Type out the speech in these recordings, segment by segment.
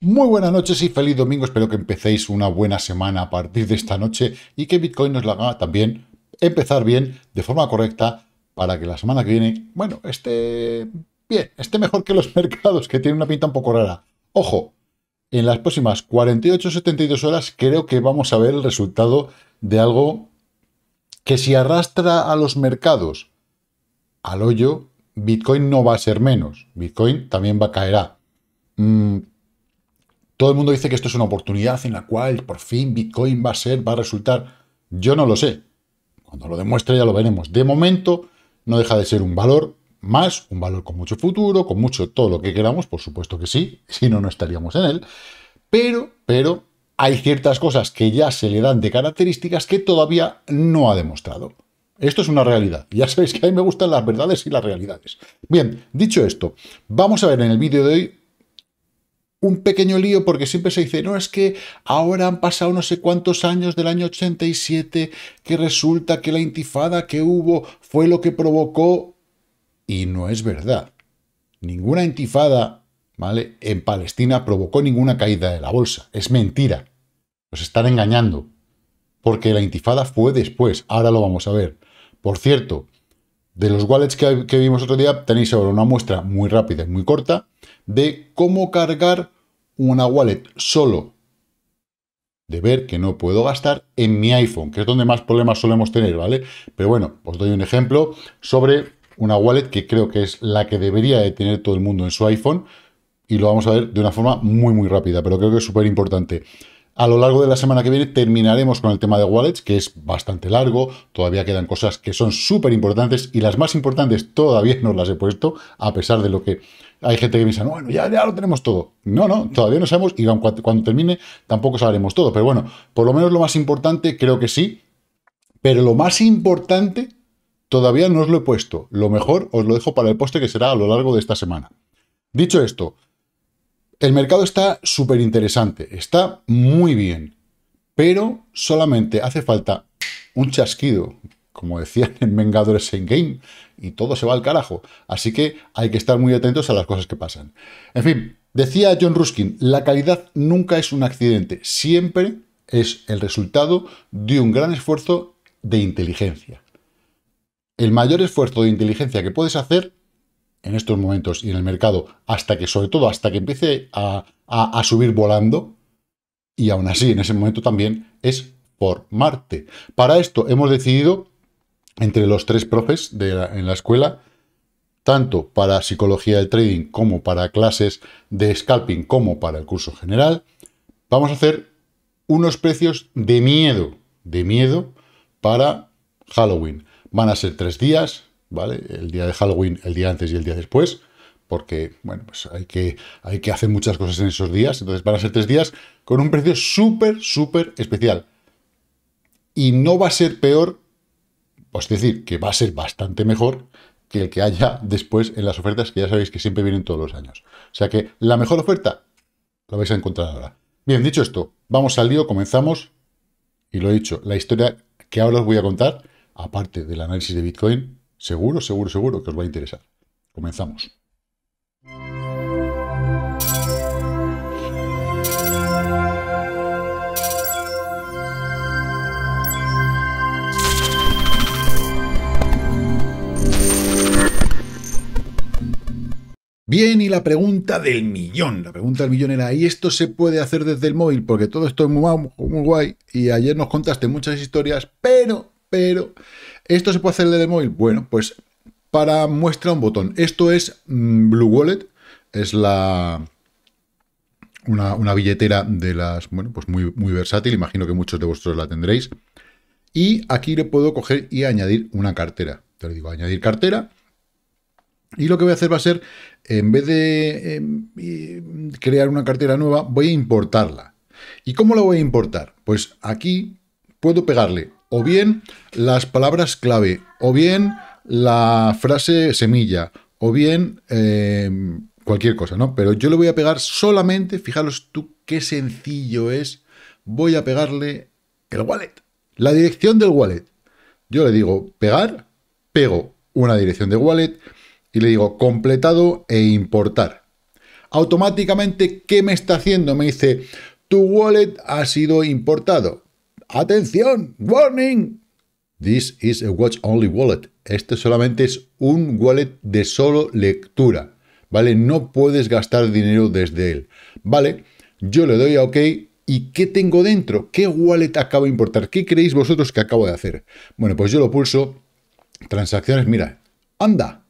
Muy buenas noches y feliz domingo. Espero que empecéis una buena semana a partir de esta noche y que Bitcoin nos la haga también empezar bien, de forma correcta, para que la semana que viene, bueno, esté bien, esté mejor que los mercados, que tiene una pinta un poco rara. Ojo, en las próximas 48 72 horas creo que vamos a ver el resultado de algo que si arrastra a los mercados al hoyo, Bitcoin no va a ser menos. Bitcoin también va a caerá. Mm, todo el mundo dice que esto es una oportunidad en la cual por fin Bitcoin va a ser, va a resultar. Yo no lo sé. Cuando lo demuestre ya lo veremos. De momento no deja de ser un valor más, un valor con mucho futuro, con mucho todo lo que queramos, por supuesto que sí, si no, no estaríamos en él. Pero, pero, hay ciertas cosas que ya se le dan de características que todavía no ha demostrado. Esto es una realidad. Ya sabéis que a mí me gustan las verdades y las realidades. Bien, dicho esto, vamos a ver en el vídeo de hoy un pequeño lío porque siempre se dice, no, es que ahora han pasado no sé cuántos años del año 87 que resulta que la intifada que hubo fue lo que provocó. Y no es verdad. Ninguna intifada ¿vale? en Palestina provocó ninguna caída de la bolsa. Es mentira. Os están engañando. Porque la intifada fue después. Ahora lo vamos a ver. Por cierto, de los wallets que, que, vimos otro día, tenéis ahora una muestra muy rápida y muy corta de cómo cargar una wallet solo de ver que no puedo gastar en mi iPhone, que es donde más problemas solemos tener, ¿vale? Pero bueno, os doy un ejemplo sobre una wallet que creo que es la que debería de tener todo el mundo en su iPhone y lo vamos a ver de una forma muy muy rápida, pero creo que es súper importante. A lo largo de la semana que viene terminaremos con el tema de wallets, que es bastante largo, todavía quedan cosas que son súper importantes y las más importantes todavía no las he puesto, a pesar de lo que hay gente que me dice, bueno, ya, ya lo tenemos todo. No, no, todavía no sabemos y cuando, termine tampoco sabremos todo. Pero bueno, por lo menos lo más importante creo que sí. Pero lo más importante todavía no os lo he puesto. Lo mejor os lo dejo para el poste que será a lo largo de esta semana. Dicho esto, el mercado está súper interesante, está muy bien, pero solamente hace falta un chasquido, como decían en Vengadores Endgame, y todo se va al carajo. Así que hay que estar muy atentos a las cosas que pasan. En fin, decía John Ruskin, la calidad nunca es un accidente, siempre es el resultado de un gran esfuerzo de inteligencia. El mayor esfuerzo de inteligencia que puedes hacer en estos momentos y en el mercado, hasta que, sobre todo, hasta que empiece a, subir volando, y aún así en ese momento también, es por Marte. Para esto hemos decidido entre los tres profes de en la escuela, tanto para psicología del trading como para clases de scalping como para el curso general, vamos a hacer unos precios de miedo, de miedo para Halloween. Van a ser tres días, ¿vale? El día de Halloween, el día antes y el día después, porque, bueno, pues hay que, hay que hacer muchas cosas en esos días, entonces van a ser tres días con un precio súper, súper especial. Y no va a ser peor es decir, que va a ser bastante mejor que el que haya después en las ofertas, que ya sabéis que siempre vienen todos los años. O sea que la mejor oferta la vais a encontrar ahora. Bien, dicho esto, vamos al lío, comenzamos. Y lo he dicho, la historia que ahora os voy a contar, aparte del análisis de Bitcoin, seguro, seguro, seguro que os va a interesar. Comenzamos. Bien, y la pregunta del millón. La pregunta del millón era, ¿y esto se puede hacer desde el móvil? Porque todo esto es muy, guay y ayer nos contaste muchas historias, pero, pero, ¿esto se puede hacer desde el móvil? Bueno, pues para muestra un botón. Esto es mm, Blue Wallet, es la... Una, billetera de las, bueno, pues muy, muy versátil, imagino que muchos de vosotros la tendréis. Y aquí le puedo coger y añadir una cartera. Te lo digo, añadir cartera y lo que voy a hacer va a ser, en vez de em, crear una cartera nueva, voy a importarla. ¿Y cómo la voy a importar? Pues aquí puedo pegarle o bien las palabras clave, o bien la frase semilla, o bien em, cualquier cosa, ¿no? Pero yo le voy a pegar solamente, fijaros tú qué sencillo es, voy a pegarle el wallet, la dirección del wallet. Yo le digo pegar, pego una dirección de wallet, y le digo completado e importar. Automáticamente, ¿qué me está haciendo? Me dice, tu wallet ha sido importado. Atención, warning. This is a watch only wallet. Este solamente es un wallet de solo lectura. ¿Vale? No puedes gastar dinero desde él. Vale, yo le doy a OK ¿Y qué tengo dentro? ¿Qué wallet acabo de importar? ¿Qué creéis vosotros que acabo de hacer? Bueno, pues yo lo pulso. Transacciones, mira. Anda,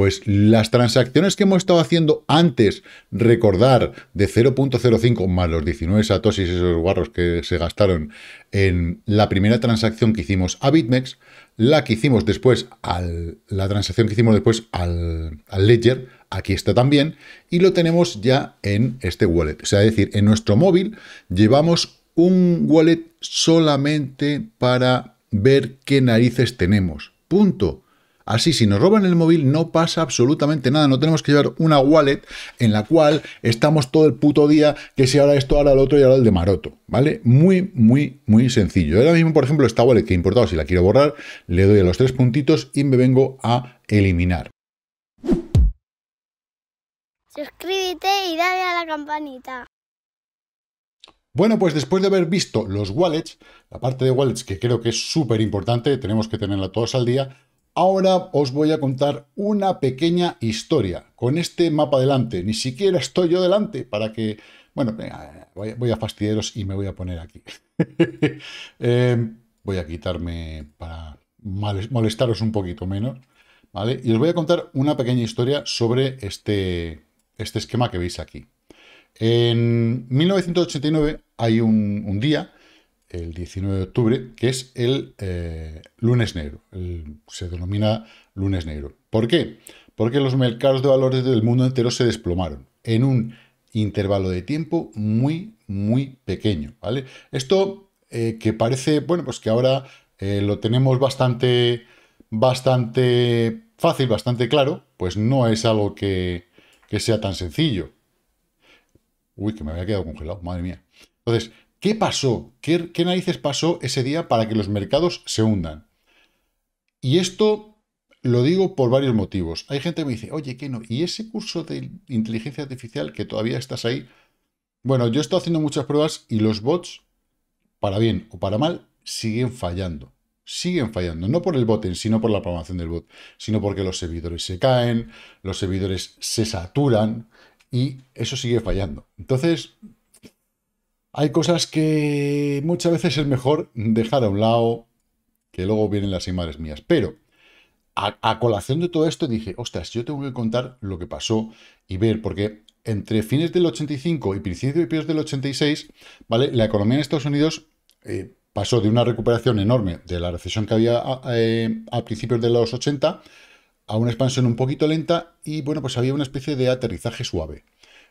pues las transacciones que hemos estado haciendo antes, recordar, de 0.05 más los 19 satosis, esos guarros que se gastaron en la primera transacción que hicimos a BitMEX, la que hicimos después, al, la transacción que hicimos después al, al Ledger, aquí está también, y lo tenemos ya en este wallet. O sea, es decir, en nuestro móvil llevamos un wallet solamente para ver qué narices tenemos. Punto. Así, si nos roban el móvil, no pasa absolutamente nada. No tenemos que llevar una wallet en la cual estamos todo el puto día que si ahora esto, ahora lo otro y ahora el de maroto. ¿Vale? Muy, muy, muy sencillo. Ahora mismo, por ejemplo, esta wallet que he importado, si la quiero borrar, le doy a los tres puntitos y me vengo a eliminar. Suscríbete y dale a la campanita. Bueno, pues después de haber visto los wallets, la parte de wallets que creo que es súper importante, tenemos que tenerla todos al día, Ahora os voy a contar una pequeña historia con este mapa delante. Ni siquiera estoy yo delante para que... Bueno, voy a fastidiaros y me voy a poner aquí. Eh, voy a quitarme para molestaros un poquito menos. ¿vale? Y os voy a contar una pequeña historia sobre este, este esquema que veis aquí. En 1989 hay un día el 19 de octubre, que es el eh, lunes negro. se denomina lunes negro. ¿Por qué? Porque los mercados de valores del mundo entero se desplomaron en un intervalo de tiempo muy, muy pequeño. ¿vale? Esto eh, que parece, bueno, pues que ahora eh, lo tenemos bastante, bastante fácil, bastante claro, pues no es algo que, que sea tan sencillo. Uy, que me había quedado congelado, madre mía. Entonces, ¿Qué pasó? ¿Qué, ¿Qué, narices pasó ese día para que los mercados se hundan? Y esto lo digo por varios motivos. Hay gente que me dice, oye, ¿qué no? ¿Y ese curso de inteligencia artificial que todavía estás ahí? Bueno, yo he estado haciendo muchas pruebas y los bots, para bien o para mal, siguen fallando. Siguen fallando, no por el bot sino por la programación del bot, sino porque los servidores se caen, los servidores se saturan y eso sigue fallando. Entonces, hay cosas que muchas veces es mejor dejar a un lado, que luego vienen las imágenes mías. Pero a, colación de todo esto dije, ostras, yo tengo que contar lo que pasó y ver, porque entre fines del 85 y principios del 86, ¿vale? La economía en Estados Unidos eh, pasó de una recuperación enorme de la recesión que había a, eh, principios de los 80 a una expansión un poquito lenta y bueno, pues había una especie de aterrizaje suave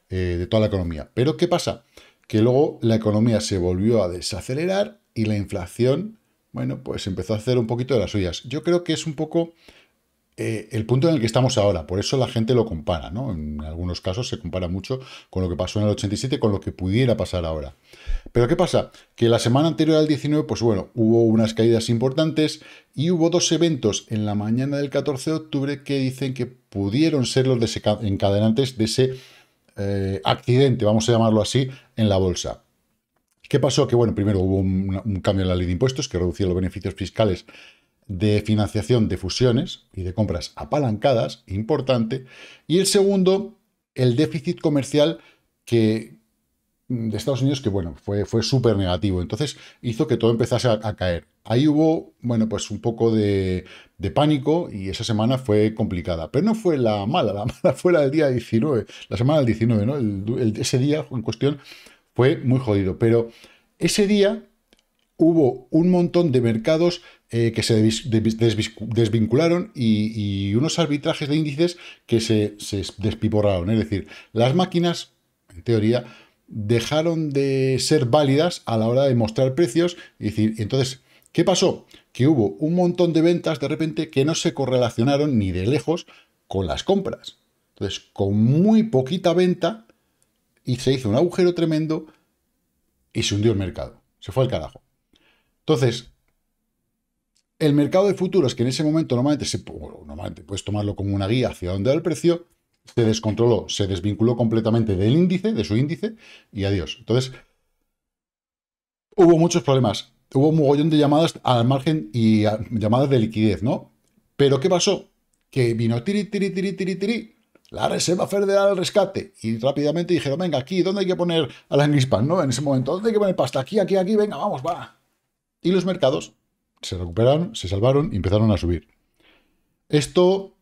eh, de toda la economía. Pero ¿qué pasa? que luego la economía se volvió a desacelerar y la inflación, bueno, pues empezó a hacer un poquito de las suyas. Yo creo que es un poco eh, el punto en el que estamos ahora, por eso la gente lo compara, ¿no? En algunos casos se compara mucho con lo que pasó en el 87, con lo que pudiera pasar ahora. Pero ¿qué pasa? Que la semana anterior al 19, pues bueno, hubo unas caídas importantes y hubo dos eventos en la mañana del 14 de octubre que dicen que pudieron ser los desencadenantes de ese eh, accidente, vamos a llamarlo así, en la bolsa. ¿Qué pasó? Que bueno, primero hubo un cambio en la ley de impuestos que reducía los beneficios fiscales de financiación de fusiones y de compras apalancadas, importante. Y el segundo, el déficit comercial que, de Estados Unidos que, bueno, fue, fue súper negativo. Entonces hizo que todo empezase a, caer. Ahí hubo, bueno, pues un poco de, pánico y esa semana fue complicada. Pero no fue la mala, la mala fue la del día 19, la semana del 19, ¿no? ese día en cuestión fue muy jodido. Pero ese día hubo un montón de mercados eh, que se desvincularon y, unos arbitrajes de índices que se, se despiporraron. Es decir, las máquinas, en teoría, dejaron de ser válidas a la hora de mostrar precios. Y decir, entonces, ¿qué pasó? Que hubo un montón de ventas de repente que no se correlacionaron ni de lejos con las compras. Entonces, con muy poquita venta, y se hizo un agujero tremendo y se hundió el mercado. Se fue al carajo. Entonces, el mercado de futuros, que en ese momento normalmente, se, normalmente puedes tomarlo como una guía hacia dónde va el precio, se descontroló, se desvinculó completamente del índice, de su índice, y adiós. Entonces, hubo muchos problemas. Hubo un mogollón de llamadas al margen y llamadas de liquidez, ¿no? Pero ¿qué pasó? Que vino tiri, tiri, tiri, tiri, la Reserva Federal al rescate. Y rápidamente dijeron, venga, aquí, ¿dónde hay que poner a la Angispan, no? En ese momento, ¿dónde hay que poner pasta? Aquí, aquí, aquí, venga, vamos, va. Y los mercados se recuperaron, se salvaron y empezaron a subir. Esto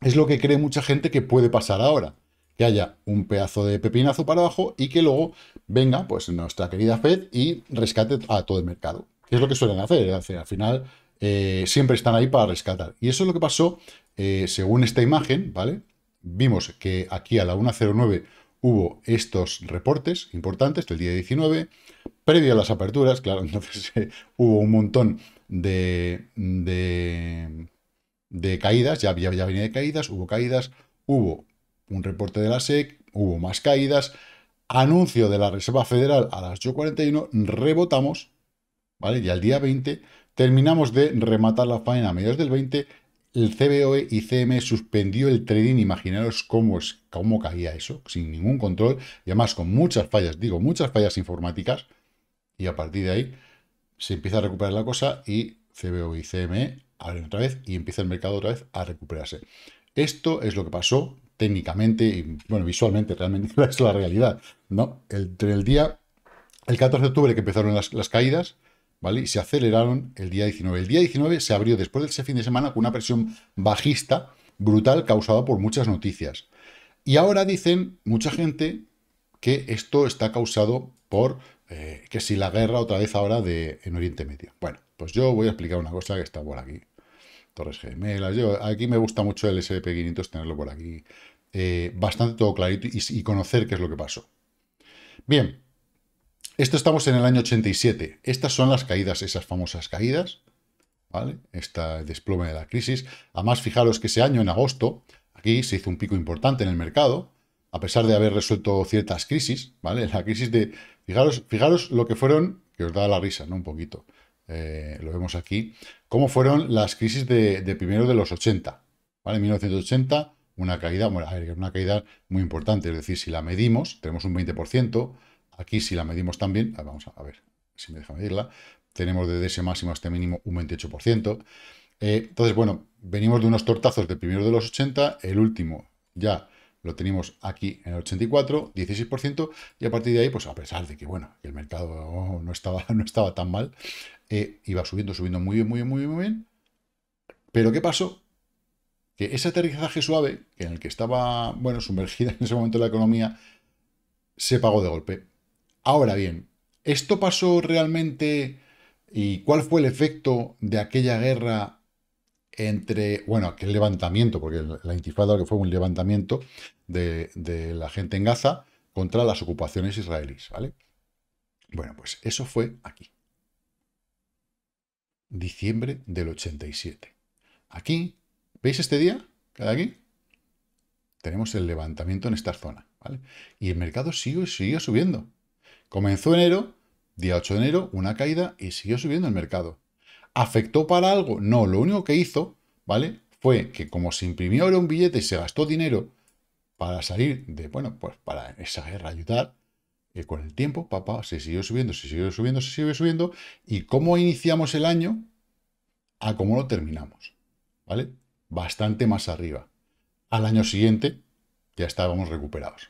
es lo que cree mucha gente que puede pasar ahora. Que haya un pedazo de pepinazo para abajo y que luego venga pues nuestra querida Fed y rescate a todo el mercado. es lo que suelen hacer. al final eh, siempre están ahí para rescatar. Y eso es lo que pasó eh, según esta imagen, ¿vale? Vimos que aquí a la 1.09 hubo estos reportes importantes del día 19, previo a las aperturas, claro, entonces eh, hubo un montón de de caídas, ya, ya, venía de caídas, hubo caídas, hubo un reporte de la SEC, hubo más caídas, anuncio de la Reserva Federal a las 8.41, rebotamos, ¿vale? Y al día 20 terminamos de rematar la faena a mediados del 20, el CBOE y CM e suspendió el trading, imaginaros cómo, cómo caía eso, sin ningún control, y además con muchas fallas, digo, muchas fallas informáticas, y a partir de ahí se empieza a recuperar la cosa y CBOE y CME abren otra vez y empieza el mercado otra vez a recuperarse. Esto es lo que pasó técnicamente y bueno, visualmente, realmente es la realidad. ¿no? Entre el, día, el 14 de octubre que empezaron las, caídas, ¿vale? Y se aceleraron el día 19. El día 19 se abrió después de ese fin de semana con una presión bajista brutal causada por muchas noticias. Y ahora dicen mucha gente que esto está causado por eh, que si la guerra otra vez ahora de, en Oriente Medio. Bueno, pues yo voy a explicar una cosa que está por aquí. Torres gemelas. Yo, aquí me gusta mucho el SP500 tenerlo por aquí. Eh, bastante todo clarito y, conocer qué es lo que pasó. Bien, esto estamos en el año 87. Estas son las caídas, esas famosas caídas. ¿Vale? Esta desplome de la crisis. Además, fijaros que ese año, en agosto, aquí se hizo un pico importante en el mercado, a pesar de haber resuelto ciertas crisis, ¿vale? La crisis de... Fijaros, fijaros lo que fueron, que os da la risa, ¿no? Un poquito. Eh, lo vemos aquí, cómo fueron las crisis de, primero de los 80. ¿vale? En 1980, una caída, bueno, una caída muy importante, es decir, si la medimos, tenemos un 20%, aquí si la medimos también, ah, vamos a, ver si me deja medirla, tenemos desde ese máximo hasta este mínimo un 28%. Eh, entonces, bueno, venimos de unos tortazos de primero de los 80, el último ya lo tenemos aquí en el 84, 16%, y a partir de ahí, pues a pesar de que, bueno, el mercado no estaba, no estaba tan mal, eh, iba subiendo, subiendo muy bien, muy bien, muy bien, muy bien. Pero ¿qué pasó? Que ese aterrizaje suave, en el que estaba, bueno, sumergida en ese momento la economía, se pagó de golpe. Ahora bien, ¿esto pasó realmente y cuál fue el efecto de aquella guerra entre, bueno, aquel levantamiento, porque la intifada que fue un levantamiento de, de la gente en Gaza contra las ocupaciones israelíes, ¿vale? Bueno, pues eso fue aquí diciembre del 87. Aquí, ¿veis este día? Cada aquí tenemos el levantamiento en esta zona. ¿vale? Y el mercado sigue, siguió subiendo. Comenzó enero, día 8 de enero, una caída y siguió subiendo el mercado. ¿Afectó para algo? No, lo único que hizo, ¿vale? Fue que como se imprimió ahora un billete y se gastó dinero para salir de, bueno, pues para esa guerra ayudar, que con el tiempo, papá, se siguió subiendo, se siguió subiendo, se siguió subiendo, y cómo iniciamos el año a cómo lo terminamos, ¿vale? Bastante más arriba. Al año siguiente ya estábamos recuperados,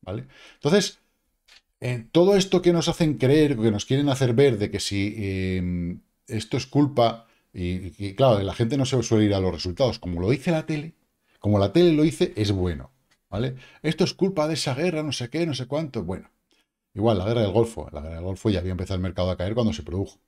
¿vale? Entonces, eh, todo esto que nos hacen creer, que nos quieren hacer ver de que si em, esto es culpa, y, y, claro, la gente no se suele ir a los resultados, como lo dice la tele, como la tele lo dice, es bueno, ¿vale? Esto es culpa de esa guerra, no sé qué, no sé cuánto, bueno. Igual, la guerra del Golfo. La guerra del Golfo ya había empezado el mercado a caer cuando se produjo.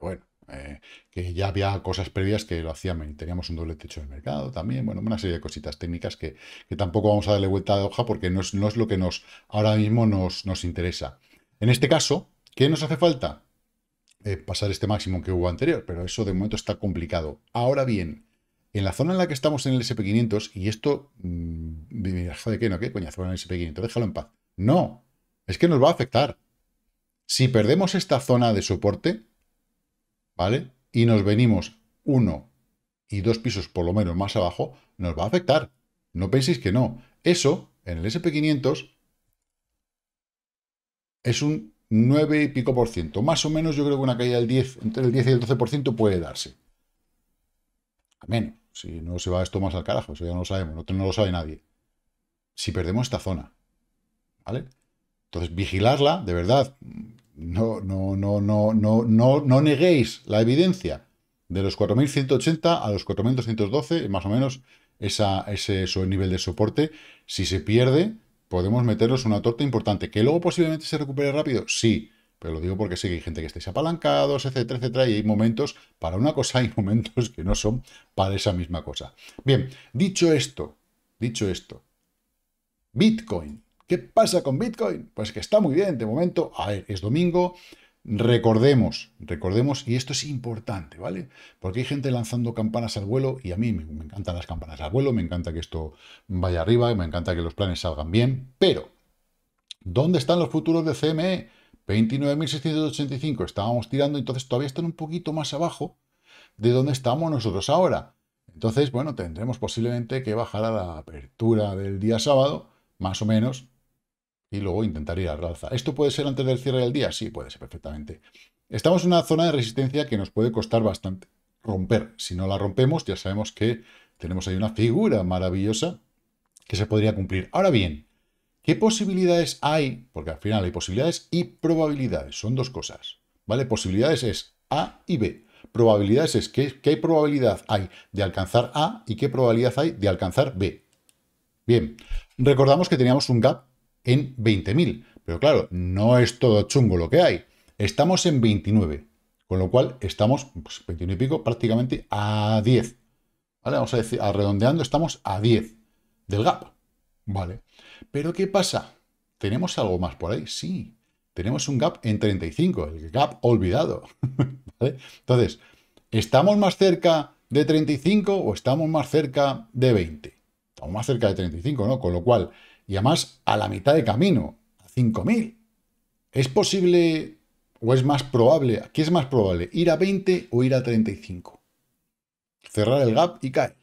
bueno, eh, que ya había cosas previas que lo hacían, teníamos un doble techo del mercado también, bueno, una serie de cositas técnicas que, tampoco vamos a darle vuelta de hoja porque no es, lo que nos ahora mismo nos, nos, interesa. En este caso, ¿qué nos hace falta? Eh, pasar este máximo que hubo anterior, pero eso de momento está complicado. Ahora bien, en la zona en la que estamos en el SP500, y esto, mm, de qué, no, qué coñazo con el SP500, déjalo en paz. No, es que nos va a afectar. Si perdemos esta zona de soporte, ¿vale? Y nos venimos uno y dos pisos por lo menos más abajo, nos va a afectar. No penséis que no. Eso, en el SP500, es un 9 y pico por ciento. Más o menos yo creo que una caída del 10, entre el 10 y el 12 por ciento puede darse. A menos, si no se va esto más al carajo, eso ya no lo sabemos, no, no lo sabe nadie. Si perdemos esta zona, ¿vale? Entonces, vigilarla, de verdad. No, no, no, no, no, no, no neguéis la evidencia de los 4.180 a los 4.212, más o menos esa, ese, nivel de soporte. Si se pierde, podemos meternos una torta importante. ¿Que luego posiblemente se recupere rápido? Sí, pero lo digo porque sé que hay gente que estáis apalancados, etcétera, etcétera, y hay momentos para una cosa hay momentos que no son para esa misma cosa. Bien, dicho esto, dicho esto, Bitcoin. ¿Qué pasa con Bitcoin? Pues que está muy bien de momento. A ver, es domingo. Recordemos, recordemos, y esto es importante, ¿vale? Porque hay gente lanzando campanas al vuelo y a mí me, encantan las campanas al vuelo, me encanta que esto vaya arriba, me encanta que los planes salgan bien, pero ¿dónde están los futuros de CME? 29.685 estábamos tirando, entonces todavía están un poquito más abajo de donde estamos nosotros ahora. Entonces, bueno, tendremos posiblemente que bajar a la apertura del día sábado, más o menos, y luego intentar ir al alza. ¿Esto puede ser antes del cierre del día? Sí, puede ser perfectamente. Estamos en una zona de resistencia que nos puede costar bastante romper. Si no la rompemos, ya sabemos que tenemos ahí una figura maravillosa que se podría cumplir. Ahora bien, ¿qué posibilidades hay? Porque al final hay posibilidades y probabilidades, son dos cosas. ¿Vale? Posibilidades es A y B. Probabilidades es qué, qué probabilidad hay de alcanzar A y qué probabilidad hay de alcanzar B. Bien, recordamos que teníamos un gap en 20.000. Pero claro, no es todo chungo lo que hay. Estamos en 29, con lo cual estamos, 21 pues, y pico, prácticamente a 10. ¿Vale? Vamos a decir, arredondeando, estamos a 10 del gap. ¿Vale? Pero ¿qué pasa? ¿Tenemos algo más por ahí? Sí, tenemos un gap en 35, el gap olvidado. ¿Vale? Entonces, ¿estamos más cerca de 35 o estamos más cerca de 20? Estamos más cerca de 35, ¿no? Con lo cual, y además a la mitad de camino, a 5.000. ¿Es posible o es más probable, qué es más probable, ir a 20 o ir a 35? Cerrar el gap y caer.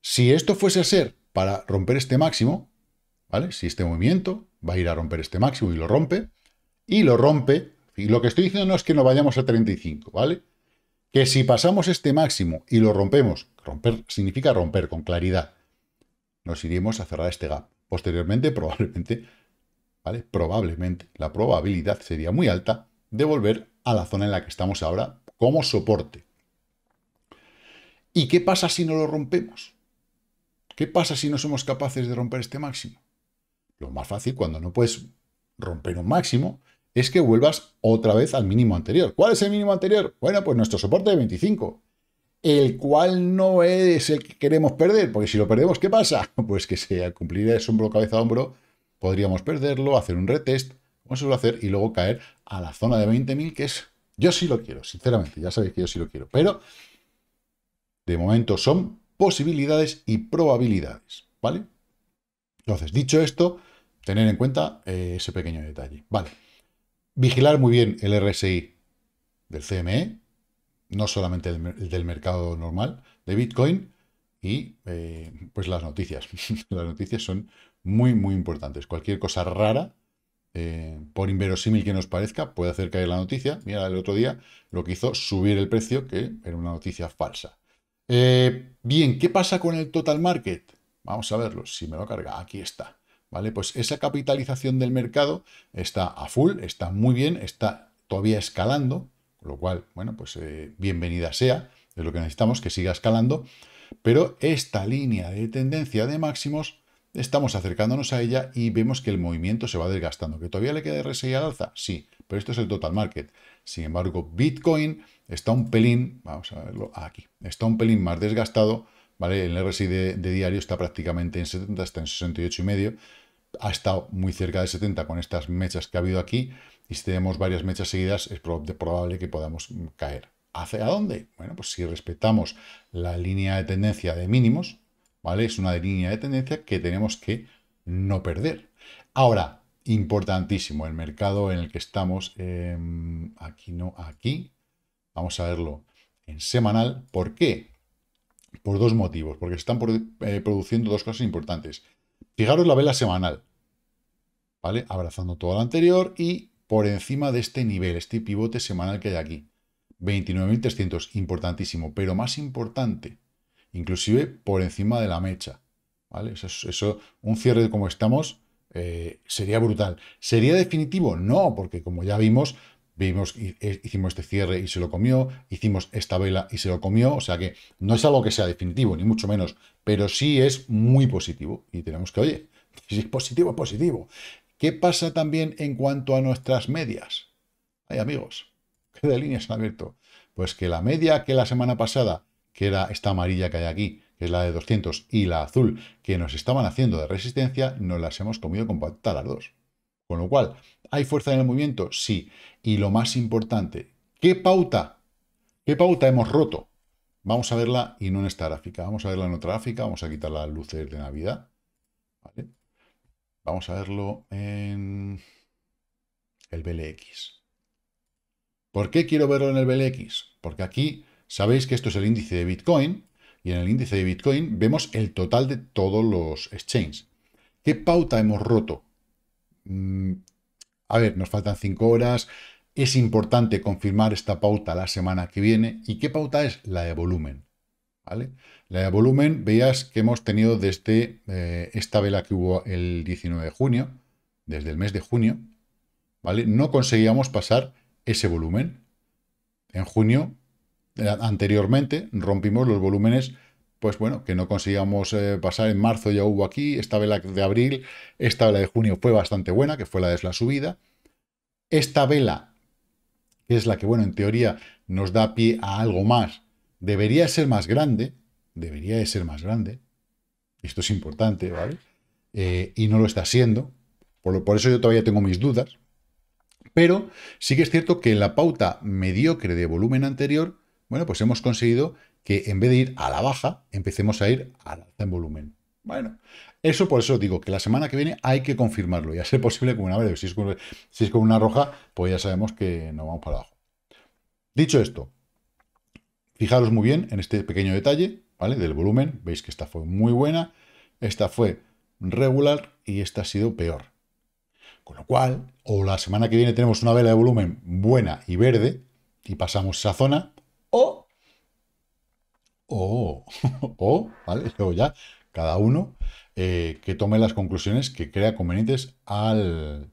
Si esto fuese a ser para romper este máximo, ¿vale? Si este movimiento va a ir a romper este máximo y lo rompe, y lo rompe, y lo que estoy diciendo no es que no vayamos a 35, ¿vale? Que si pasamos este máximo y lo rompemos, romper significa romper con claridad, nos iremos a cerrar este gap. Posteriormente, probablemente, Probablemente la probabilidad sería muy alta de volver a la zona en la que estamos ahora como soporte. ¿Y qué pasa si no lo rompemos? ¿Qué pasa si no somos capaces de romper este máximo? Lo más fácil cuando no puedes romper un máximo es que vuelvas otra vez al mínimo anterior. ¿Cuál es el mínimo anterior? Bueno, pues nuestro soporte de 25 el cual no es el que queremos perder, porque si lo perdemos, ¿qué pasa? Pues que se al cumplir hombro, cabeza, hombro, podríamos perderlo, hacer un retest, vamos a hacer, y luego caer a la zona de 20.000, que es, yo sí lo quiero, sinceramente, ya sabéis que yo sí lo quiero, pero de momento son posibilidades y probabilidades, ¿vale? Entonces, dicho esto, tener en cuenta eh, ese pequeño detalle, ¿vale? Vigilar muy bien el RSI del CME, no solamente del mercado normal de Bitcoin y eh, pues las noticias. las noticias son muy, muy importantes. Cualquier cosa rara, eh, por inverosímil que nos parezca, puede hacer caer la noticia. Mira, el otro día lo que hizo subir el precio, que era una noticia falsa. Eh, bien, ¿qué pasa con el total market? Vamos a verlo. Si me lo carga, aquí está. ¿Vale? Pues esa capitalización del mercado está a full, está muy bien, está todavía escalando, lo cual, bueno, pues eh, bienvenida sea, es lo que necesitamos, que siga escalando, pero esta línea de tendencia de máximos estamos acercándonos a ella y vemos que el movimiento se va desgastando. ¿Que todavía le queda RSI al alza? Sí, pero esto es el total market. Sin embargo, Bitcoin está un pelín, vamos a verlo aquí, está un pelín más desgastado, ¿vale? El RSI de, de diario está prácticamente en 70, está en 68,5, ha estado muy cerca de 70 con estas mechas que ha habido aquí, si tenemos varias mechas seguidas, es probable que podamos caer. ¿Hacia dónde? Bueno, pues si respetamos la línea de tendencia de mínimos, ¿vale? Es una línea de tendencia que tenemos que no perder. Ahora, importantísimo, el mercado en el que estamos, em, aquí no, aquí, vamos a verlo en semanal. ¿Por qué? Por dos motivos, porque están eh, produciendo dos cosas importantes. Fijaros la vela semanal, ¿vale? Abrazando todo lo anterior y por encima de este nivel, este pivote semanal que hay aquí. 29.300, importantísimo, pero más importante, inclusive por encima de la mecha. ¿vale? Eso, un cierre como estamos eh, sería brutal. ¿Sería definitivo? No, porque como ya vimos, vimos, eh, hicimos este cierre y se lo comió, hicimos esta vela y se lo comió, o sea que no es algo que sea definitivo, ni mucho menos, pero sí es muy positivo y tenemos que, oye, si es positivo, es positivo. ¿Qué pasa también en cuanto a nuestras medias? ¡Ay, amigos, ¿qué de líneas han abierto? Pues que la media que la semana pasada, que era esta amarilla que hay aquí, que es la de 200, y la azul, que nos estaban haciendo de resistencia, nos las hemos comido con patata las dos. Con lo cual, ¿hay fuerza en el movimiento? Sí. Y lo más importante, ¿qué pauta? ¿Qué pauta hemos roto? Vamos a verla y no en esta gráfica. Vamos a verla en otra gráfica. Vamos a quitar las luces de Navidad. ¿Vale? Vamos a verlo en el BLX. ¿Por qué quiero verlo en el BLX? Porque aquí sabéis que esto es el índice de Bitcoin y en el índice de Bitcoin vemos el total de todos los exchanges. ¿Qué pauta hemos roto? Mm, a ver, nos faltan 5 horas. Es importante confirmar esta pauta la semana que viene. ¿Y qué pauta es? La de volumen. ¿Vale? La de volumen, veías que hemos tenido desde este, eh, esta vela que hubo el 19 de junio, desde el mes de junio, ¿vale? No conseguíamos pasar ese volumen. En junio, eh, anteriormente, rompimos los volúmenes, pues bueno, que no conseguíamos eh, pasar. En marzo ya hubo aquí, esta vela de abril, esta vela de junio fue bastante buena, que fue la de la subida. Esta vela, que es la que, bueno, en teoría nos da pie a algo más, debería ser más grande, debería de ser más grande. Esto es importante, ¿vale? Eh, y no lo está siendo. Por, eso yo todavía tengo mis dudas. Pero sí que es cierto que en la pauta mediocre de volumen anterior, bueno, pues hemos conseguido que en vez de ir a la baja, empecemos a ir al alta en volumen. Bueno, eso por eso digo que la semana que viene hay que confirmarlo. Ya ser posible con una verde. Si es con, si es con una roja, pues ya sabemos que no vamos para abajo. Dicho esto, fijaros muy bien en este pequeño detalle. Del volumen, veis que esta fue muy buena, esta fue regular y esta ha sido peor. Con lo cual, o la semana que viene tenemos una vela de volumen buena y verde y pasamos esa zona, o, o, ¿vale? Luego ya, cada uno eh, que tome las conclusiones que crea convenientes al,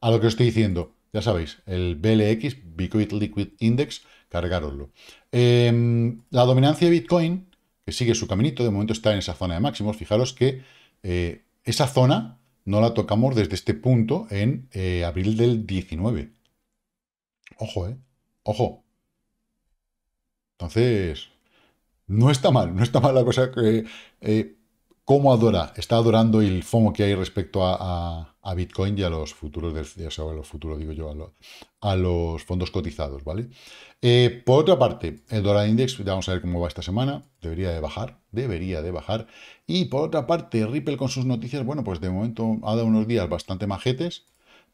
a lo que os estoy diciendo. Ya sabéis, el BLX, Bitcoin Liquid Index, cargaroslo. Em, la dominancia de Bitcoin que sigue su caminito, de momento está en esa zona de máximos. Fijaros que eh, esa zona no la tocamos desde este punto en eh, abril del 19. Ojo, ¿eh? Ojo. Entonces, no está mal, no está mal la cosa que... Eh, ¿Cómo adora? Está adorando el FOMO que hay respecto a, Bitcoin y a los futuros, de a los futuros, digo yo, a, los fondos cotizados, ¿vale? Eh, por otra parte, el dólar index, ya vamos a ver cómo va esta semana, debería de bajar, debería de bajar. Y por otra parte, Ripple con sus noticias, bueno, pues de momento ha dado unos días bastante majetes.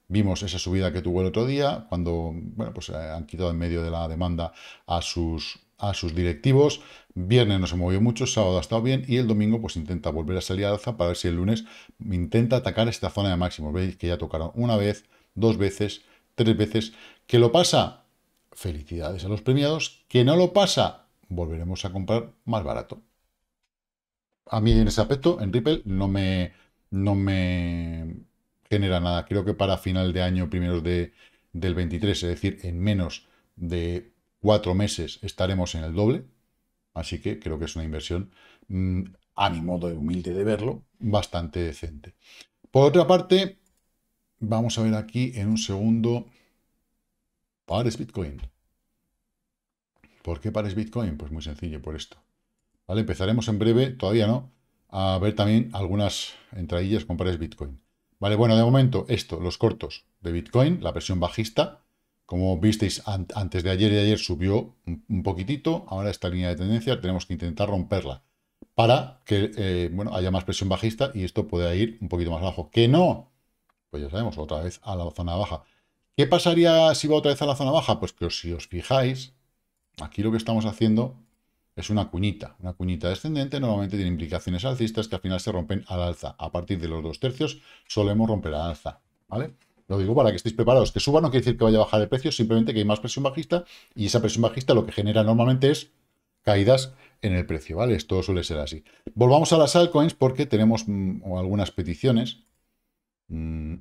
Vimos esa subida que tuvo el otro día, cuando, bueno, pues eh, han quitado en medio de la demanda a sus a sus directivos. Viernes no se movió mucho, sábado ha estado bien y el domingo pues intenta volver a salir al alza para ver si el lunes intenta atacar esta zona de máximos. Veis que ya tocaron una vez, dos veces, tres veces. ¿Que lo pasa? Felicidades a los premiados. ¿Que no lo pasa? Volveremos a comprar más barato. A mí en ese aspecto, en Ripple, no me, no me genera nada. Creo que para final de año, primeros del 23, es decir, en menos de cuatro meses estaremos en el doble, así que creo que es una inversión, mm, a mi modo de humilde de verlo, bastante decente. Por otra parte, vamos a ver aquí en un segundo, pares Bitcoin. ¿Por qué pares Bitcoin? Pues muy sencillo, por esto. ¿Vale? Empezaremos en breve, todavía no, a ver también algunas entradillas con pares Bitcoin. Vale, bueno, de momento esto, los cortos de Bitcoin, la presión bajista, como visteis antes de ayer y ayer subió un poquitito, ahora esta línea de tendencia tenemos que intentar romperla para que eh, bueno, haya más presión bajista y esto pueda ir un poquito más abajo. ¡Que no! Pues ya sabemos, otra vez a la zona baja. ¿Qué pasaría si va otra vez a la zona baja? Pues que si os fijáis, aquí lo que estamos haciendo es una cuñita. Una cuñita descendente normalmente tiene implicaciones alcistas que al final se rompen al alza. A partir de los dos tercios solemos romper al alza. ¿vale? Lo digo para que estéis preparados. Que suba no quiere decir que vaya a bajar el precio, simplemente que hay más presión bajista y esa presión bajista lo que genera normalmente es caídas en el precio, ¿vale? Esto suele ser así. Volvamos a las altcoins porque tenemos mm, algunas peticiones. Mm,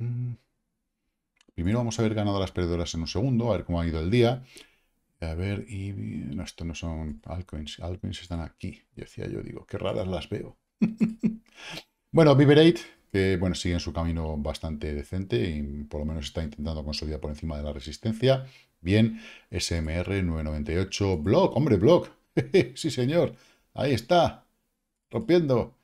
mm, Primero vamos a ver ganado las perdedoras en un segundo, a ver cómo ha ido el día. A ver, y... No, esto no son altcoins. Altcoins están aquí. Decía yo, digo, qué raras las veo. bueno, Viverate que bueno, sigue en su camino bastante decente y por lo menos está intentando consolidar por encima de la resistencia. Bien, SMR 998, Block, hombre, Block, sí señor, ahí está, rompiendo.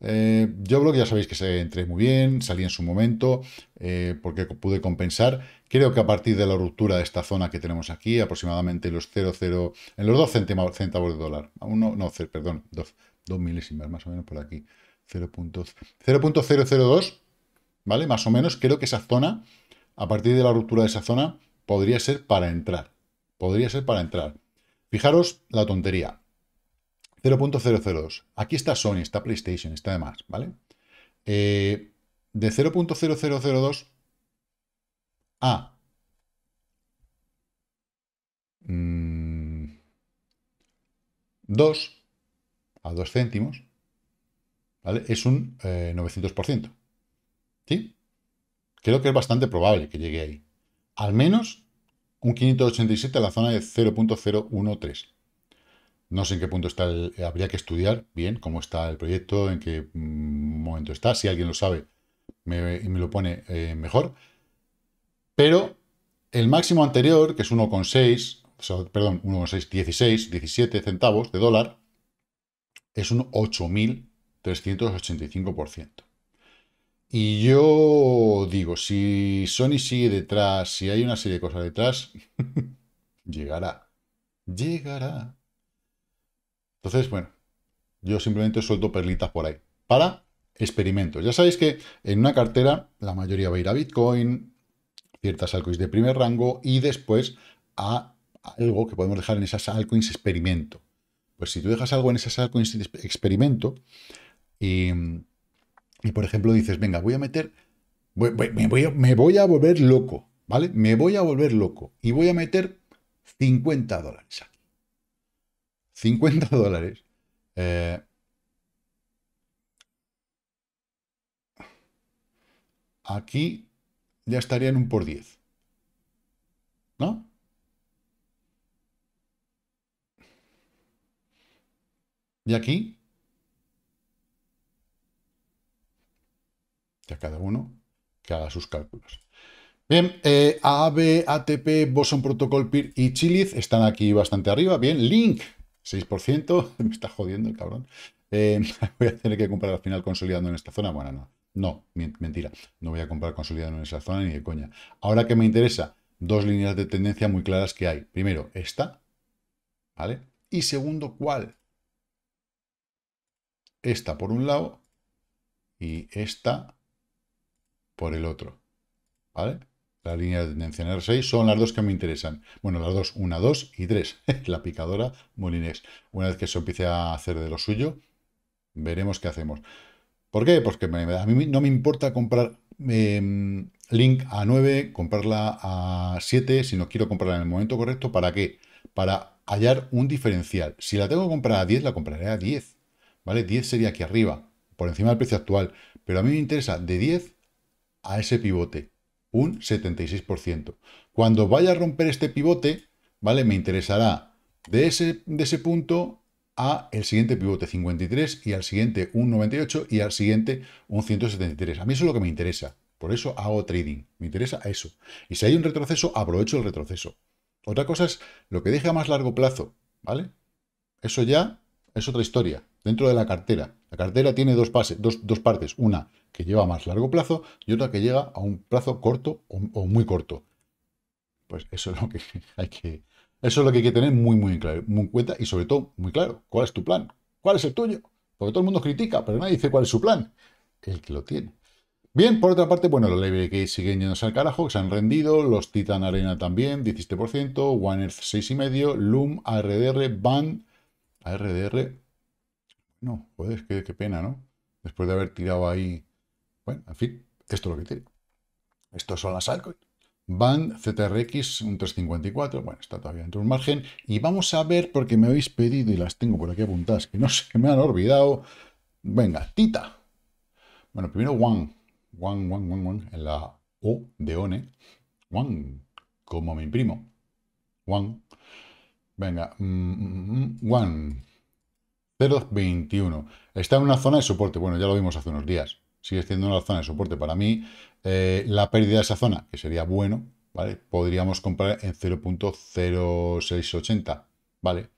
Eh, yo Block ya sabéis que se entré muy bien, salí en su momento, eh, porque pude compensar. Creo que a partir de la ruptura de esta zona que tenemos aquí, aproximadamente los 0,0, en los 2 centavos de dólar, uno, no, perdón, 2 milésimas más o menos por aquí, 0.002, ¿vale? Más o menos, creo que esa zona, a partir de la ruptura de esa zona, podría ser para entrar. Podría ser para entrar. Fijaros la tontería. 0.002. Aquí está Sony, está PlayStation, está demás, ¿vale? Eh, de 0.0002 a... 2 mm, a 2 céntimos, es un 900%. Eh, ¿Sí? Creo que es bastante probable que llegue ahí. Al menos un 587 a la zona de 0.013. No sé en qué punto está eh, habría que estudiar bien cómo está el proyecto, en qué mm, momento está. Si alguien lo sabe me, me lo pone eh, mejor. Pero el máximo anterior, que es 1,6, perdón, 1,6, 16, 17 centavos de dólar, es un 8.000 385%. Y yo digo, si Sony sigue detrás, si hay una serie de cosas detrás, llegará. Llegará. Entonces, bueno, yo simplemente suelto perlitas por ahí. Para experimentos. Ya sabéis que en una cartera la mayoría va a ir a Bitcoin, ciertas altcoins de primer rango y después a algo que podemos dejar en esas altcoins experimento. Pues si tú dejas algo en esas altcoins experimento, y, por ejemplo dices, venga, voy a meter, me, voy, a volver loco, ¿vale? Me voy a volver loco y voy a meter 50 dólares aquí. 50 dólares. Eh, aquí ya estaría en un por 10. ¿No? Y aquí cada uno que haga sus cálculos. Bien, eh, AB, ATP, Boson Protocol, PIR y Chiliz están aquí bastante arriba. Bien, Link, 6%. Me está jodiendo el cabrón. Eh, voy a tener que comprar al final consolidando en esta zona. Bueno, no. No, mentira. No voy a comprar consolidando en esa zona ni de coña. Ahora que me interesa, dos líneas de tendencia muy claras que hay. Primero, esta. ¿Vale? Y segundo, ¿cuál? Esta por un lado y esta por el otro. ¿Vale? La línea de tendencia R6 son las dos que me interesan. Bueno, las dos, una, dos y tres. la picadora Molines. Una vez que se empiece a hacer de lo suyo, veremos qué hacemos. ¿Por qué? Porque a mí no me importa comprar em, Link a 9, comprarla a 7, si no quiero comprarla en el momento correcto. ¿Para qué? Para hallar un diferencial. Si la tengo que comprar a 10, la compraré a 10. ¿Vale? 10 sería aquí arriba, por encima del precio actual. Pero a mí me interesa de 10 a ese pivote, un 76%. Cuando vaya a romper este pivote, ¿vale? Me interesará de ese, de ese punto a el siguiente pivote 53 y al siguiente un 98 y al siguiente un 173. A mí eso es lo que me interesa. Por eso hago trading. Me interesa eso. Y si hay un retroceso, aprovecho el retroceso. Otra cosa es lo que deja a más largo plazo, ¿vale? Eso ya es otra historia, dentro de la cartera. La cartera tiene dos, pases, dos, dos partes. Una, que lleva más largo plazo y otra que llega a un plazo corto o, muy corto. Pues eso es lo que hay que, eso es lo que hay que tener muy, muy, claro, muy en cuenta y sobre todo muy claro. ¿Cuál es tu plan? ¿Cuál es el tuyo? Porque todo el mundo critica, pero nadie dice cuál es su plan. El que lo tiene. Bien, por otra parte, bueno, los levi que siguen yéndose al carajo, que se han rendido, los Titan Arena también, 17%, One Earth 6,5%, Loom, ARDR, Ban, ARDR, no, joder, que qué pena, ¿no? Después de haber tirado ahí en fin, esto es lo que tiene. Estos son las altcoins. Van ZRX 354, bueno, está todavía dentro un margen. Y vamos a ver, porque me habéis pedido y las tengo por aquí apuntadas, que no se me han olvidado. Venga, Tita. Bueno, primero One. One, One, One, En la O de ONE. One, como me imprimo. One. Venga, mm, mm, mm, wang 0.21. Está en una zona de soporte. Bueno, ya lo vimos hace unos días sigue siendo una zona de soporte para mí. Eh, la pérdida de esa zona, que sería bueno, ¿vale? Podríamos comprar en 0.0680, ¿vale?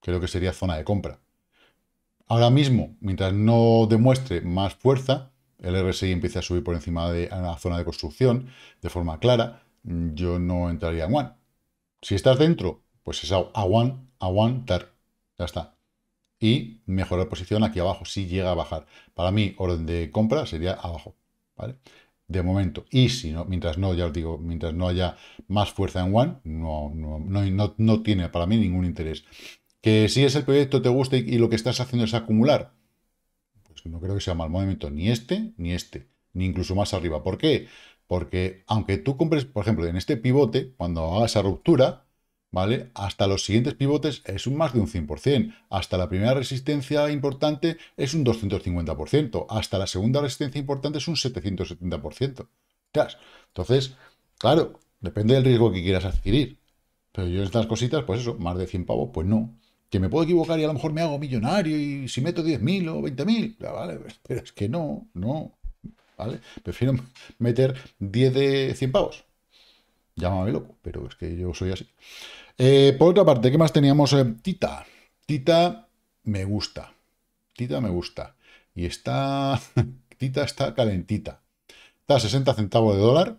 Creo que sería zona de compra. Ahora mismo, mientras no demuestre más fuerza, el RSI empiece a subir por encima de la zona de construcción de forma clara, yo no entraría en One. Si estás dentro, pues es a One, a One, tar. Ya está y mejorar posición aquí abajo, si llega a bajar. Para mí, orden de compra sería abajo, ¿vale? De momento, y si no, mientras no, ya os digo, mientras no haya más fuerza en One, no, no, tiene para mí ningún interés. Que si es el proyecto, te gusta y, lo que estás haciendo es acumular, pues no creo que sea mal movimiento ni este, ni este, ni incluso más arriba. ¿Por qué? Porque aunque tú compres, por ejemplo, en este pivote, cuando haga esa ruptura, ¿vale? Hasta los siguientes pivotes es un más de un 100%, hasta la primera resistencia importante es un 250%, hasta la segunda resistencia importante es un 770%. Entonces, claro, depende del riesgo que quieras adquirir. Pero yo estas cositas, pues eso, más de 100 pavos, pues no. Que me puedo equivocar y a lo mejor me hago millonario y si meto 10.000 o 20.000, vale, pero es que no, no, ¿vale? Prefiero meter 10 de 100 pavos, Llámame loco, pero es que yo soy así. Eh, por otra parte, ¿qué más teníamos? Eh, tita. Tita me gusta. Tita me gusta. Y está... Tita está calentita. Está a 60 centavos de dólar.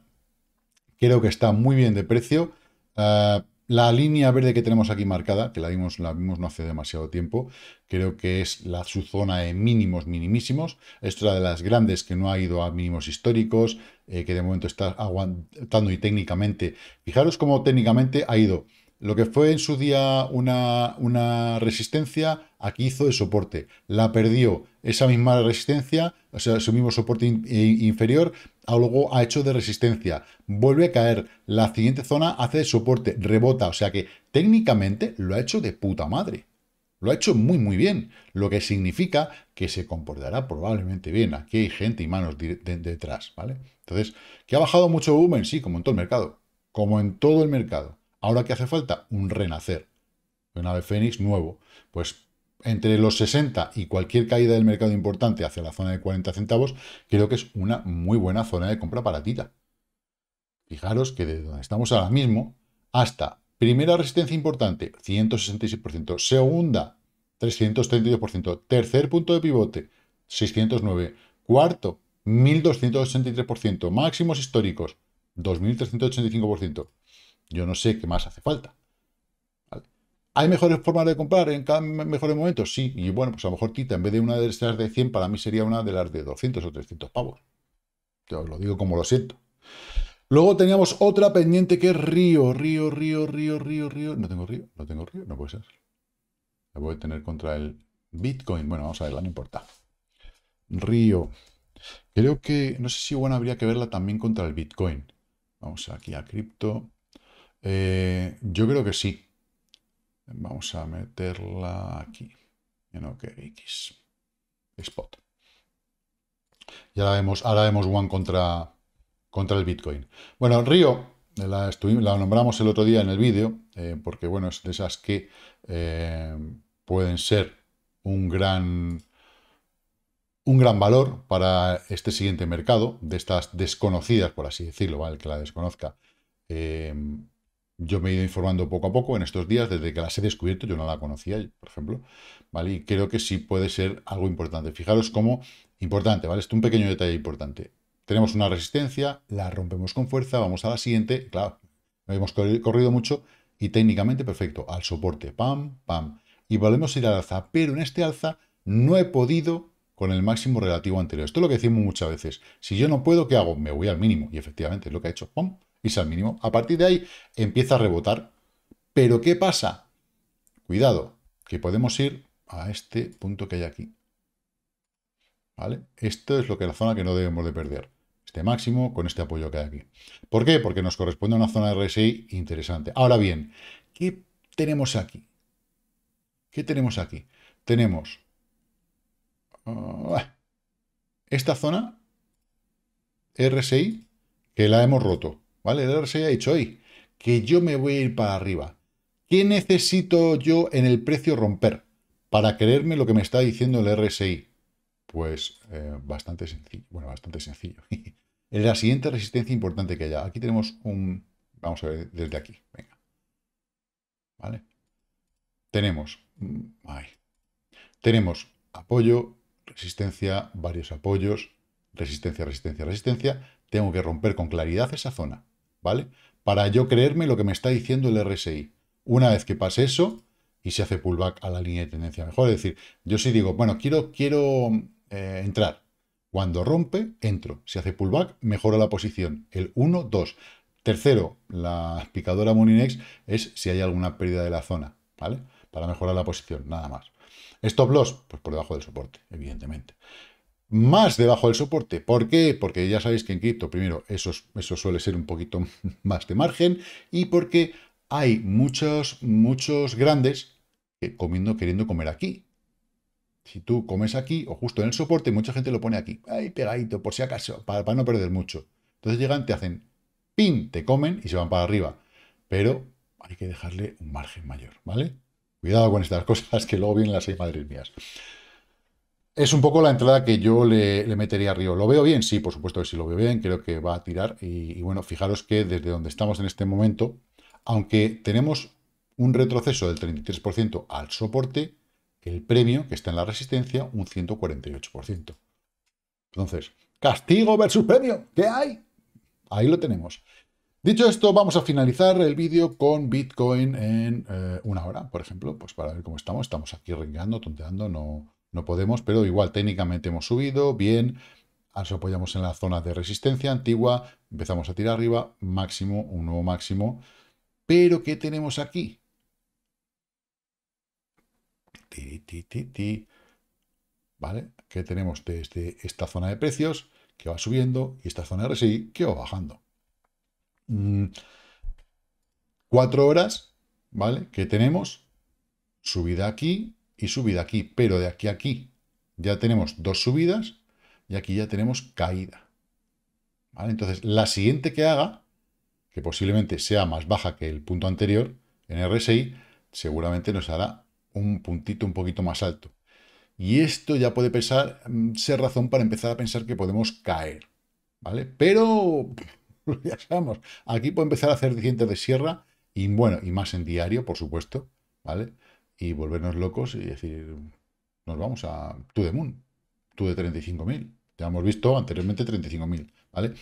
Creo que está muy bien de precio. Eh, la línea verde que tenemos aquí marcada, que la vimos, la vimos no hace demasiado tiempo, creo que es la, su zona de mínimos minimísimos. Esta es la de las grandes que no ha ido a mínimos históricos, eh, que de momento está aguantando y técnicamente. Fijaros cómo técnicamente ha ido lo que fue en su día una, una, resistencia, aquí hizo de soporte. La perdió esa misma resistencia, o sea, su mismo soporte eh, inferior, algo ha hecho de resistencia, vuelve a caer, la siguiente zona hace de soporte, rebota, o sea que técnicamente lo ha hecho de puta madre. Lo ha hecho muy muy bien, lo que significa que se comportará probablemente bien. Aquí hay gente y manos detrás, ¿vale? Entonces, ¿que ha bajado mucho en Sí, como en todo el mercado. Como en todo el mercado. Ahora, que hace falta? Un renacer. Una ave Fénix nuevo. Pues entre los 60 y cualquier caída del mercado importante hacia la zona de 40 centavos, creo que es una muy buena zona de compra para tita. Fijaros que desde donde estamos ahora mismo hasta primera resistencia importante, 166%, segunda, 332%, tercer punto de pivote, 609%, cuarto, 1283%, máximos históricos, 2385%. Yo no sé qué más hace falta. ¿Hay mejores formas de comprar en cada mejores momentos? Sí, y bueno, pues a lo mejor Tita, en vez de una de estas de 100, para mí sería una de las de 200 o 300 pavos. Yo lo digo como lo siento. Luego teníamos otra pendiente que es Río, Río, Río, Río, Río, Río. No tengo Río, no tengo Río, no puede ser. La voy a tener contra el Bitcoin. Bueno, vamos a verla, no importa. Río. Creo que, no sé si bueno, habría que verla también contra el Bitcoin. Vamos aquí a cripto. Eh, yo creo que sí, Vamos a meterla aquí, en OKX. Spot. Y ahora vemos, ahora vemos One contra, contra el Bitcoin. Bueno, el Río, la, la nombramos el otro día en el vídeo, eh, porque bueno, es de esas que eh, pueden ser un gran, un gran valor para este siguiente mercado, de estas desconocidas, por así decirlo, ¿vale? que la desconozca. Eh, yo me he ido informando poco a poco en estos días, desde que las he descubierto, yo no la conocía, por ejemplo, ¿vale? Y creo que sí puede ser algo importante. Fijaros cómo importante, ¿vale? Esto es un pequeño detalle importante. Tenemos una resistencia, la rompemos con fuerza, vamos a la siguiente, claro, hemos corrido mucho y técnicamente perfecto, al soporte, pam, pam. Y volvemos a ir al alza, pero en este alza no he podido con el máximo relativo anterior. Esto es lo que decimos muchas veces. Si yo no puedo, ¿qué hago? Me voy al mínimo. Y efectivamente es lo que ha hecho. pam y al mínimo. A partir de ahí empieza a rebotar. Pero ¿qué pasa? Cuidado, que podemos ir a este punto que hay aquí. ¿Vale? Esto es lo que la zona que no debemos de perder. Este máximo con este apoyo que hay aquí. ¿Por qué? Porque nos corresponde a una zona RSI interesante. Ahora bien, ¿qué tenemos aquí? ¿Qué tenemos aquí? Tenemos ah, esta zona RSI que la hemos roto. ¿vale? El RSI ha dicho, hoy que yo me voy a ir para arriba. ¿Qué necesito yo en el precio romper para creerme lo que me está diciendo el RSI? Pues eh, bastante sencillo. Bueno, bastante sencillo. es la siguiente resistencia importante que haya. Aquí tenemos un... Vamos a ver desde aquí. Venga. ¿Vale? Tenemos... Mm, tenemos apoyo, resistencia, varios apoyos, resistencia, resistencia, resistencia. Tengo que romper con claridad esa zona. ¿vale? Para yo creerme lo que me está diciendo el RSI. Una vez que pase eso y se hace pullback a la línea de tendencia mejor, es decir, yo sí digo, bueno, quiero, quiero eh, entrar. Cuando rompe, entro. Si hace pullback, mejora la posición. El 1, 2. Tercero, la picadora Moninex es si hay alguna pérdida de la zona, ¿vale? Para mejorar la posición, nada más. Stop loss, pues por debajo del soporte, evidentemente más debajo del soporte. ¿Por qué? Porque ya sabéis que en cripto, primero, eso, eso suele ser un poquito más de margen y porque hay muchos, muchos grandes que comiendo, queriendo comer aquí. Si tú comes aquí o justo en el soporte, mucha gente lo pone aquí, ahí pegadito, por si acaso, para, no perder mucho. Entonces llegan, te hacen pin, te comen y se van para arriba. Pero hay que dejarle un margen mayor, ¿vale? Cuidado con estas cosas que luego vienen las seis madres mías es un poco la entrada que yo le, metería arriba. Río. ¿Lo veo bien? Sí, por supuesto que sí lo veo bien, creo que va a tirar. Y, bueno, fijaros que desde donde estamos en este momento, aunque tenemos un retroceso del 33% al soporte, el premio que está en la resistencia, un 148%. Entonces, castigo versus premio, ¿qué hay? Ahí lo tenemos. Dicho esto, vamos a finalizar el vídeo con Bitcoin en eh, una hora, por ejemplo, pues para ver cómo estamos. Estamos aquí rengueando, tonteando, no, no podemos, pero igual técnicamente hemos subido, bien, nos apoyamos en la zona de resistencia antigua, empezamos a tirar arriba, máximo, un nuevo máximo, pero ¿qué tenemos aquí? ¿Vale? ¿Qué tenemos desde esta zona de precios que va subiendo y esta zona de RSI que va bajando? Mm. cuatro horas, ¿vale? ¿Qué tenemos? Subida aquí, y subida aquí, pero de aquí a aquí ya tenemos dos subidas y aquí ya tenemos caída. Entonces, la siguiente que haga, que posiblemente sea más baja que el punto anterior en RSI, seguramente nos hará un puntito un poquito más alto. Y esto ya puede pensar, mm, ser razón para empezar a pensar que podemos caer. ¿Vale? Pero, ya sabemos, aquí puede empezar a hacer dientes de sierra y bueno, y más en diario, por supuesto. ¿Vale? y volvernos locos y decir, nos vamos a Tú de Moon, Tú de 35.000. Ya hemos visto anteriormente 35.000, ¿vale?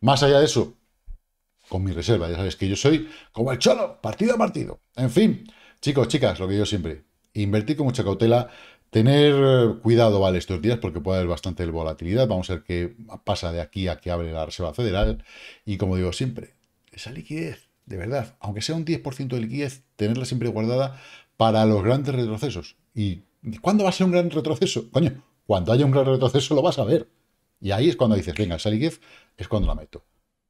Más allá de eso, con mi reserva, ya sabes que yo soy como el cholo, partido a partido. En fin, chicos, chicas, lo que yo siempre, invertir con mucha cautela, tener eh, cuidado, ¿vale? Estos días porque puede haber bastante volatilidad, vamos a ver qué pasa de aquí a que abre la Reserva Federal y como digo siempre, esa liquidez, de verdad, aunque sea un 10% de liquidez, tenerla siempre guardada para los grandes retrocesos. ¿Y cuándo va a ser un gran retroceso? Coño, cuando haya un gran retroceso lo vas a ver. Y ahí es cuando dices, venga, esa liquidez es cuando la meto.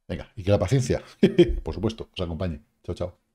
Venga, y que la paciencia, por supuesto, os acompañe. Chao, chao.